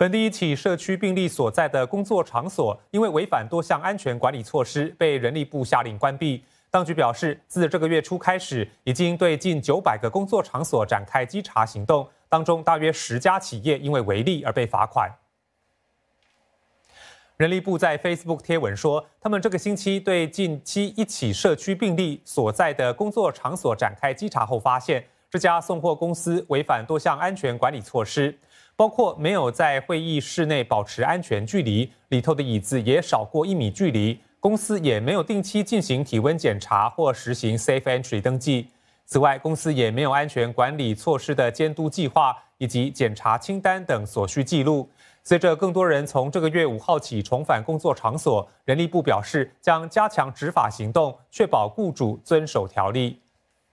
本地一起社区病例所在的工作场所，因为违反多项安全管理措施，被人力部下令关闭。当局表示，自这个月初开始，已经对近九百个工作场所展开稽查行动，当中大约十家企业因为违例而被罚款。人力部在 Facebook 贴文说，他们这个星期对近期一起社区病例所在的工作场所展开稽查后，发现这家送货公司违反多项安全管理措施。包括没有在会议室内保持安全距离，里头的椅子也少过一米距离。公司也没有定期进行体温检查或实行 safe entry 登记。此外，公司也没有安全管理措施的监督计划以及检查清单等所需记录。随着更多人从这个月五号起重返工作场所，人力部表示将加强执法行动，确保雇主遵守条例。